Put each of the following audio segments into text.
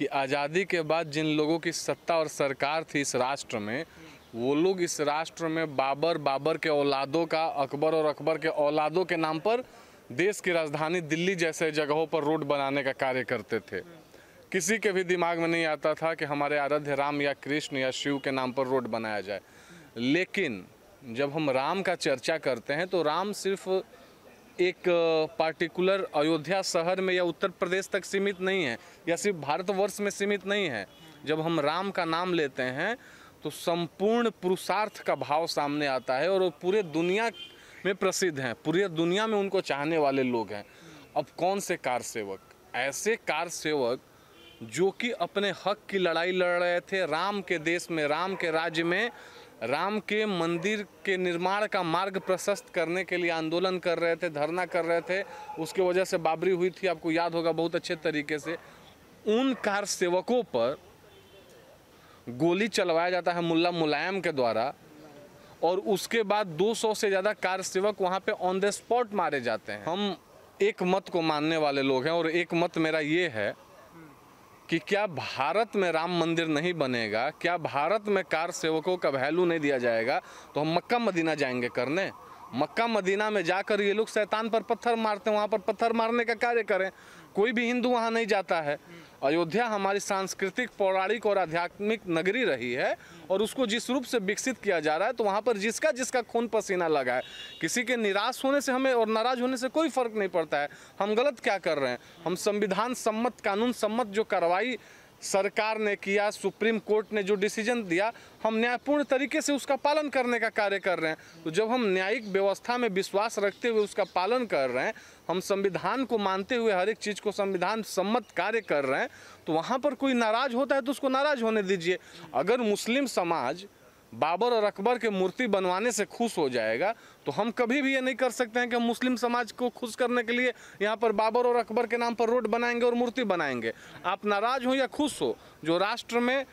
कि आज़ादी के बाद जिन लोगों की सत्ता और सरकार थी इस राष्ट्र में वो लोग इस राष्ट्र में बाबर बाबर के औलादों का अकबर और अकबर के औलादों के नाम पर देश की राजधानी दिल्ली जैसे जगहों पर रोड बनाने का कार्य करते थे किसी के भी दिमाग में नहीं आता था कि हमारे आराध्य राम या कृष्ण या शिव के नाम पर रोड बनाया जाए लेकिन जब हम राम का चर्चा करते हैं तो राम सिर्फ एक पार्टिकुलर अयोध्या शहर में या उत्तर प्रदेश तक सीमित नहीं है या सिर्फ भारतवर्ष में सीमित नहीं है जब हम राम का नाम लेते हैं तो संपूर्ण पुरुषार्थ का भाव सामने आता है और वो पूरे दुनिया में प्रसिद्ध हैं पूरे दुनिया में उनको चाहने वाले लोग हैं अब कौन से कार सेवक ऐसे कार सेवक जो कि अपने हक की लड़ाई लड़ रहे थे राम के देश में राम के राज्य में राम के मंदिर के निर्माण का मार्ग प्रशस्त करने के लिए आंदोलन कर रहे थे धरना कर रहे थे उसके वजह से बाबरी हुई थी आपको याद होगा बहुत अच्छे तरीके से उन कार सेवकों पर गोली चलवाया जाता है मुल्ला मुलायम के द्वारा और उसके बाद 200 से ज़्यादा कार सेवक वहाँ पे ऑन द स्पॉट मारे जाते हैं हम एक मत को मानने वाले लोग हैं और एक मत मेरा ये है कि क्या भारत में राम मंदिर नहीं बनेगा क्या भारत में कार सेवकों का वैल्यू नहीं दिया जाएगा तो हम मक्का मदीना जाएंगे करने मक्का मदीना में जाकर ये लोग शैतान पर पत्थर मारते हैं वहाँ पर पत्थर मारने का कार्य करें कोई भी हिंदू वहाँ नहीं जाता है अयोध्या हमारी सांस्कृतिक पौराणिक और आध्यात्मिक नगरी रही है और उसको जिस रूप से विकसित किया जा रहा है तो वहाँ पर जिसका जिसका खून पसीना लगा है किसी के निराश होने से हमें और नाराज होने से कोई फर्क नहीं पड़ता है हम गलत क्या कर रहे हैं हम संविधान सम्मत कानून सम्मत जो कार्रवाई सरकार ने किया सुप्रीम कोर्ट ने जो डिसीजन दिया हम न्यायपूर्ण तरीके से उसका पालन करने का कार्य कर रहे हैं तो जब हम न्यायिक व्यवस्था में विश्वास रखते हुए उसका पालन कर रहे हैं हम संविधान को मानते हुए हर एक चीज़ को संविधान सम्मत कार्य कर रहे हैं तो वहाँ पर कोई नाराज़ होता है तो उसको नाराज़ होने दीजिए अगर मुस्लिम समाज बाबर और अकबर के मूर्ति बनवाने से खुश हो जाएगा तो हम कभी भी ये नहीं कर सकते हैं कि मुस्लिम समाज को खुश करने के लिए यहाँ पर बाबर और अकबर के नाम पर रोड बनाएंगे और मूर्ति बनाएंगे आप नाराज़ हो या खुश हो जो राष्ट्र में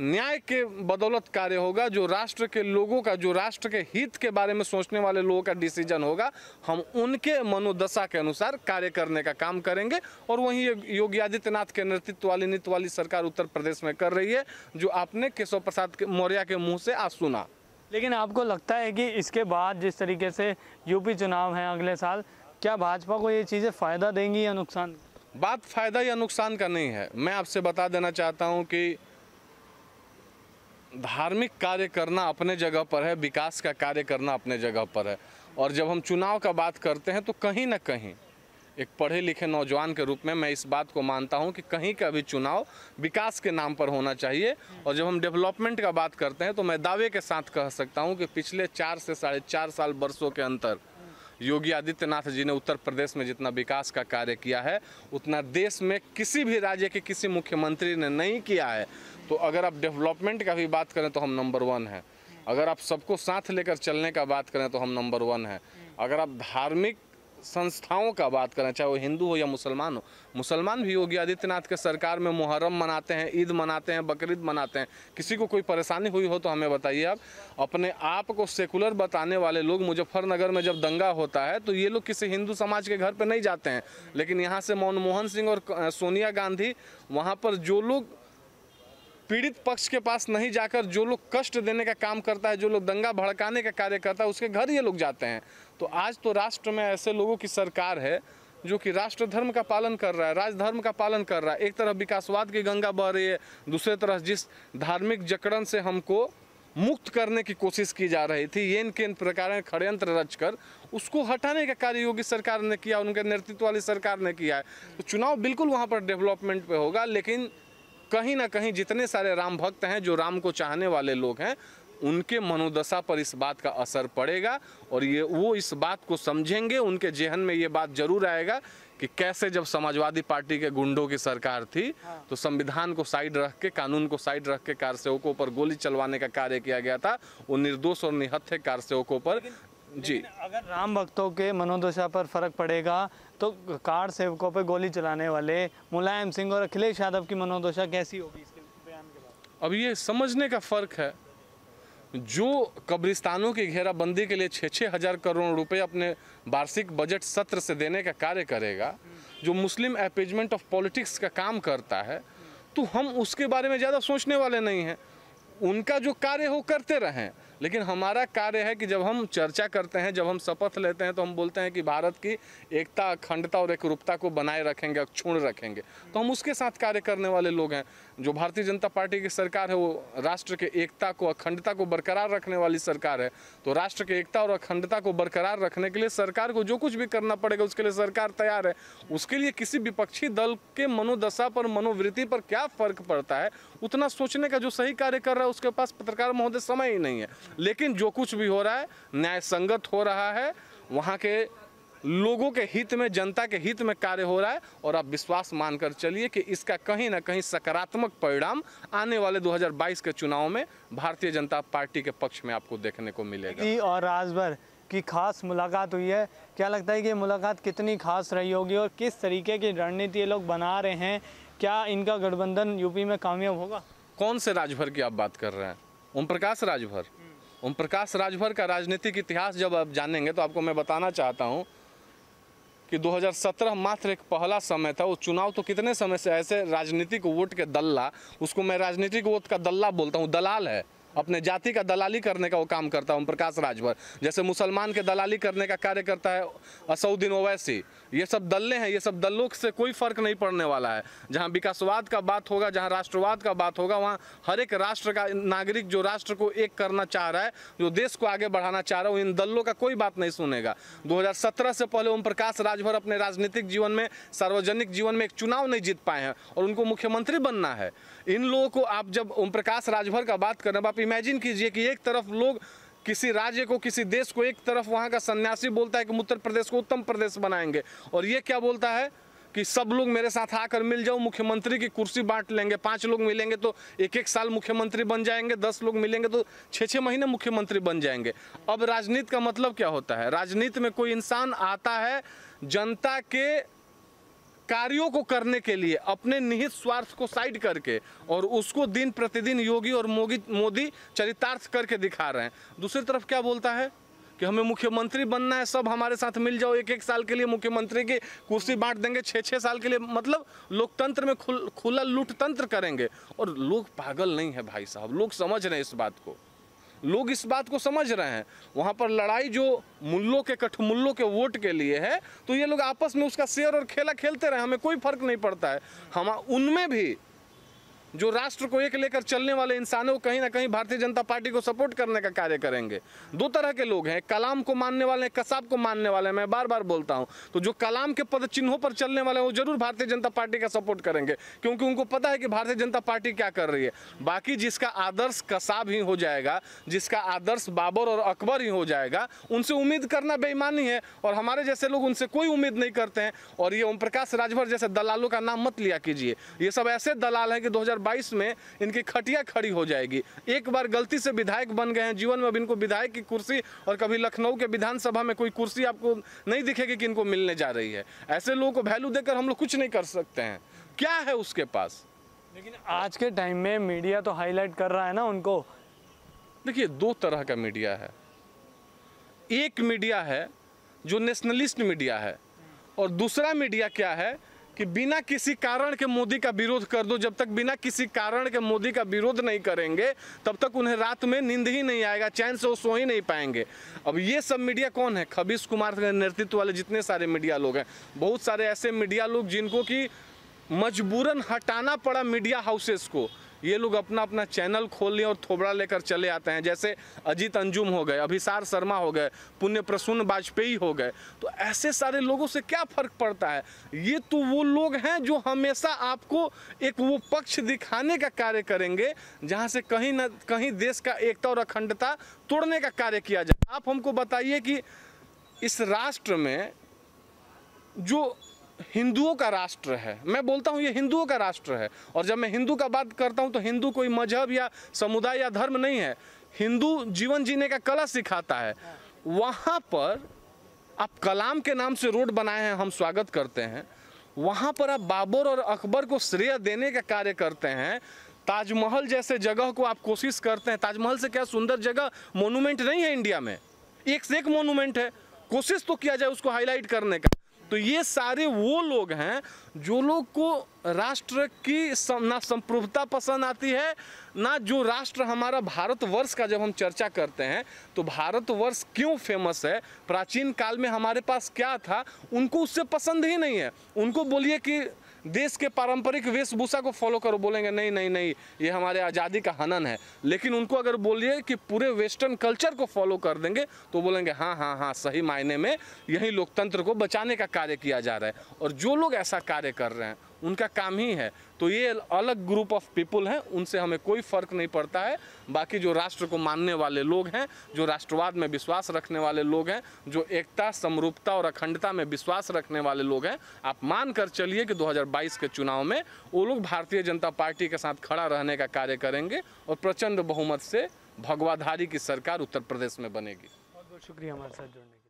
न्याय के बदौलत कार्य होगा जो राष्ट्र के लोगों का जो राष्ट्र के हित के बारे में सोचने वाले लोगों का डिसीजन होगा हम उनके मनोदशा के अनुसार कार्य करने का काम करेंगे और वहीं योगी आदित्यनाथ के नेतृत्व वाली नीति वाली सरकार उत्तर प्रदेश में कर रही है जो आपने केशव प्रसाद के मौर्य के मुँह से आज सुना लेकिन आपको लगता है कि इसके बाद जिस तरीके से यूपी चुनाव हैं अगले साल क्या भाजपा को ये चीज़ें फ़ायदा देंगी या नुकसान बात फ़ायदा या नुकसान का नहीं है मैं आपसे बता देना चाहता हूँ कि धार्मिक कार्य करना अपने जगह पर है विकास का कार्य करना अपने जगह पर है और जब हम चुनाव का बात करते हैं तो कहीं ना कहीं एक पढ़े लिखे नौजवान के रूप में मैं इस बात को मानता हूं कि कहीं का भी चुनाव विकास के नाम पर होना चाहिए और जब हम डेवलपमेंट का बात करते हैं तो मैं दावे के साथ कह सकता हूं कि पिछले चार से साढ़े चार साल वर्षों के अंतर योगी आदित्यनाथ जी ने उत्तर प्रदेश में जितना विकास का कार्य किया है उतना देश में किसी भी राज्य के किसी मुख्यमंत्री ने नहीं किया है तो अगर आप डेवलपमेंट का भी बात करें तो हम नंबर वन है अगर आप सबको साथ लेकर चलने का बात करें तो हम नंबर वन है अगर आप धार्मिक संस्थाओं का बात करें चाहे वो हिंदू हो या मुसलमान हो मुसलमान भी योगी आदित्यनाथ के सरकार में मुहर्रम मनाते हैं ईद मनाते हैं बकरीद मनाते हैं किसी को कोई परेशानी हुई हो तो हमें बताइए आप अपने आप को सेकुलर बताने वाले लोग मुजफ्फरनगर में जब दंगा होता है तो ये लोग किसी हिंदू समाज के घर पर नहीं जाते हैं लेकिन यहाँ से मनमोहन सिंह और सोनिया गांधी वहाँ पर जो लोग पीड़ित पक्ष के पास नहीं जाकर जो लोग कष्ट देने का काम करता है जो लोग दंगा भड़काने का कार्य करता है उसके घर ये लोग जाते हैं तो आज तो राष्ट्र में ऐसे लोगों की सरकार है जो कि राष्ट्र धर्म का पालन कर रहा है राजधर्म का पालन कर रहा है एक तरफ विकासवाद की गंगा बह रही है दूसरे तरफ जिस धार्मिक जकड़न से हमको मुक्त करने की कोशिश की जा रही थी इनके केन प्रकार षडयंत्र रचकर उसको हटाने का कार्य योगी सरकार ने किया उनके नेतृत्व वाली सरकार ने किया है तो चुनाव बिल्कुल वहाँ पर डेवलपमेंट पे होगा लेकिन कहीं ना कहीं जितने सारे राम भक्त हैं जो राम को चाहने वाले लोग हैं उनके मनोदशा पर इस बात का असर पड़ेगा और ये वो इस बात को समझेंगे उनके जहन में ये बात जरूर आएगा कि कैसे जब समाजवादी पार्टी के गुंडों की सरकार थी हाँ। तो संविधान को साइड रख के कानून को साइड रख के कारसेवकों पर गोली चलवाने का कार्य किया गया था वो निर्दोष और निहत्थे कारसेवकों पर जी अगर राम भक्तों के मनोदशा पर फर्क पड़ेगा तो कार सेवकों पर गोली चलाने वाले मुलायम सिंह और अखिलेश यादव की मनोदशा कैसी होगी इसके बयान के बाद अब ये समझने का फर्क है जो कब्रिस्तानों की घेराबंदी के लिए छः छः हज़ार करोड़ रुपए अपने वार्षिक बजट सत्र से देने का कार्य करेगा जो मुस्लिम एपेजमेंट ऑफ पॉलिटिक्स का काम करता है तो हम उसके बारे में ज़्यादा सोचने वाले नहीं हैं उनका जो कार्य हो करते रहें लेकिन हमारा कार्य है कि जब हम चर्चा करते हैं जब हम शपथ लेते हैं तो हम बोलते हैं कि भारत की एकता अखंडता और एकरूपता को बनाए रखेंगे अक्षुण रखेंगे तो हम उसके साथ कार्य करने वाले लोग हैं जो भारतीय जनता पार्टी की सरकार है वो राष्ट्र के एकता को अखंडता को बरकरार रखने वाली सरकार है तो राष्ट्र के एकता और अखंडता को बरकरार रखने के लिए सरकार को जो कुछ भी करना पड़ेगा उसके लिए सरकार तैयार है उसके लिए किसी विपक्षी दल के मनोदशा पर मनोवृत्ति पर क्या फर्क पड़ता है उतना सोचने का जो सही कार्य कर रहा है उसके पास पत्रकार महोदय समय ही नहीं है लेकिन जो कुछ भी हो रहा है न्याय संगत हो रहा है वहाँ के लोगों के हित में जनता के हित में कार्य हो रहा है और आप विश्वास मानकर चलिए कि इसका कहीं ना कहीं सकारात्मक परिणाम आने वाले 2022 के चुनाव में भारतीय जनता पार्टी के पक्ष में आपको देखने को मिलेगा और राजभर की खास मुलाकात हुई है क्या लगता है कि मुलाकात कितनी खास रही होगी और किस तरीके की रणनीति ये लोग बना रहे हैं क्या इनका गठबंधन यूपी में कामयाब होगा कौन से राजभर की आप बात कर रहे हैं ओम प्रकाश राजभर ओम प्रकाश राजभर का राजनीतिक इतिहास जब आप जानेंगे तो आपको मैं बताना चाहता हूँ कि 2017 मात्र एक पहला समय था वो चुनाव तो कितने समय से ऐसे राजनीतिक वोट के दल्ला उसको मैं राजनीतिक वोट का दल्ला बोलता हूँ दलाल है अपने जाति का दलाली करने का वो काम करता है ओम प्रकाश राजभर जैसे मुसलमान के दलाली करने का कार्य करता है असउद्दीन ओवैसी ये सब दल्ले हैं ये सब दल्लों से कोई फ़र्क नहीं पड़ने वाला है जहाँ विकासवाद का बात होगा जहाँ राष्ट्रवाद का बात होगा वहाँ हर एक राष्ट्र का नागरिक जो राष्ट्र को एक करना चाह रहा है जो देश को आगे बढ़ाना चाह रहा है इन दल्लों का कोई बात नहीं सुनेगा दो से पहले ओम प्रकाश राजभर अपने राजनीतिक जीवन में सार्वजनिक जीवन में एक चुनाव नहीं जीत पाए हैं और उनको मुख्यमंत्री बनना है इन लोगों को आप जब ओम प्रकाश राजभर का बात करें आप इमेजिन कीजिए कि एक तरफ लोग किसी राज्य को किसी देश को एक तरफ वहाँ का सन्यासी बोलता है कि उत्तर प्रदेश को उत्तम प्रदेश बनाएंगे और ये क्या बोलता है कि सब लोग मेरे साथ आकर मिल जाओ मुख्यमंत्री की कुर्सी बांट लेंगे पांच लोग मिलेंगे तो एक एक साल मुख्यमंत्री बन जाएंगे दस लोग मिलेंगे तो छः छः महीने मुख्यमंत्री बन जाएंगे अब राजनीति का मतलब क्या होता है राजनीति में कोई इंसान आता है जनता के कार्यों को करने के लिए अपने निहित स्वार्थ को साइड करके और उसको दिन प्रतिदिन योगी और मोगी मोदी चरितार्थ करके दिखा रहे हैं दूसरी तरफ क्या बोलता है कि हमें मुख्यमंत्री बनना है सब हमारे साथ मिल जाओ एक एक साल के लिए मुख्यमंत्री की कुर्सी बांट देंगे छः छः साल के लिए मतलब लोकतंत्र में खुल खुला लुटतंत्र करेंगे और लोग पागल नहीं है भाई साहब लोग समझ रहे हैं इस बात को लोग इस बात को समझ रहे हैं वहाँ पर लड़ाई जो मुल्लों के कठमुल्लों के वोट के लिए है तो ये लोग आपस में उसका शेयर और खेला खेलते रहे हमें कोई फर्क नहीं पड़ता है हम उनमें भी जो राष्ट्र को एक लेकर चलने वाले इंसानों कहीं ना कहीं भारतीय जनता पार्टी को सपोर्ट करने का कार्य करेंगे दो तरह के लोग हैं कलाम को मानने वाले हैं कसाब को मानने वाले हैं मैं बार बार बोलता हूं तो जो कलाम के पद चिन्हों पर चलने वाले हैं वो जरूर भारतीय जनता पार्टी का सपोर्ट करेंगे क्योंकि उनको पता है कि भारतीय जनता पार्टी क्या कर रही है बाकी जिसका आदर्श कसाब ही हो जाएगा जिसका आदर्श बाबर और अकबर ही हो जाएगा उनसे उम्मीद करना बेईमानी है और हमारे जैसे लोग उनसे कोई उम्मीद नहीं करते हैं और ये ओम प्रकाश राजभर जैसे दलालों का नाम मत लिया कीजिए ये सब ऐसे दलाल हैं कि दो 2022 में इनकी खटिया खड़ी हो जाएगी एक बार गलती से विधायक बन गए हैं जीवन में अब इनको विधायक की कुर्सी और कभी लखनऊ के विधानसभा में कोई कुर्सी आपको नहीं दिखेगी कि इनको मिलने जा रही है ऐसे लोगों को वैल्यू देकर हम लोग कुछ नहीं कर सकते हैं क्या है उसके पास लेकिन आज के टाइम में मीडिया तो हाईलाइट कर रहा है ना उनको देखिए दो तरह का मीडिया है एक मीडिया है जो नेशनलिस्ट मीडिया है और दूसरा मीडिया क्या है कि बिना किसी कारण के मोदी का विरोध कर दो जब तक बिना किसी कारण के मोदी का विरोध नहीं करेंगे तब तक उन्हें रात में नींद ही नहीं आएगा चैन से वो सो ही नहीं पाएंगे अब ये सब मीडिया कौन है खबीश कुमार के नेतृत्व वाले जितने सारे मीडिया लोग हैं बहुत सारे ऐसे मीडिया लोग जिनको कि मजबूरन हटाना पड़ा मीडिया हाउसेस को ये लोग अपना अपना चैनल खोलने और थोबड़ा लेकर चले आते हैं जैसे अजीत अंजुम हो गए अभिसार शर्मा हो गए पुण्य प्रसून वाजपेयी हो गए तो ऐसे सारे लोगों से क्या फ़र्क पड़ता है ये तो वो लोग हैं जो हमेशा आपको एक वो पक्ष दिखाने का कार्य करेंगे जहाँ से कहीं ना कहीं देश का एकता और अखंडता तोड़ने का कार्य किया जाए आप हमको बताइए कि इस राष्ट्र में जो हिंदुओं का राष्ट्र है मैं बोलता हूँ ये हिंदुओं का राष्ट्र है और जब मैं हिंदू का बात करता हूँ तो हिंदू कोई मजहब या समुदाय या धर्म नहीं है हिंदू जीवन जीने का कला सिखाता है वहाँ पर आप कलाम के नाम से रोड बनाए हैं हम स्वागत करते हैं वहाँ पर आप बाबर और अकबर को श्रेय देने का कार्य करते हैं ताजमहल जैसे जगह को आप कोशिश करते हैं ताजमहल से क्या सुंदर जगह मोनूमेंट नहीं है इंडिया में एक से एक मोनूमेंट है कोशिश तो किया जाए उसको हाईलाइट करने का तो ये सारे वो लोग हैं जो लोग को राष्ट्र की सम, ना संप्रभुता पसंद आती है ना जो राष्ट्र हमारा भारतवर्ष का जब हम चर्चा करते हैं तो भारतवर्ष क्यों फेमस है प्राचीन काल में हमारे पास क्या था उनको उससे पसंद ही नहीं है उनको बोलिए कि देश के पारंपरिक वेशभूषा को फॉलो करो बोलेंगे नहीं नहीं नहीं ये हमारे आज़ादी का हनन है लेकिन उनको अगर बोलिए कि पूरे वेस्टर्न कल्चर को फॉलो कर देंगे तो बोलेंगे हाँ हाँ हाँ सही मायने में यही लोकतंत्र को बचाने का कार्य किया जा रहा है और जो लोग ऐसा कार्य कर रहे हैं उनका काम ही है तो ये अलग ग्रुप ऑफ पीपुल हैं उनसे हमें कोई फ़र्क नहीं पड़ता है बाकी जो राष्ट्र को मानने वाले लोग हैं जो राष्ट्रवाद में विश्वास रखने वाले लोग हैं जो एकता समरूपता और अखंडता में विश्वास रखने वाले लोग हैं आप मान कर चलिए कि 2022 के चुनाव में वो लोग भारतीय जनता पार्टी के साथ खड़ा रहने का कार्य करेंगे और प्रचंड बहुमत से भगवाधारी की सरकार उत्तर प्रदेश में बनेगी बहुत बहुत शुक्रिया हमारे साथ जुड़ने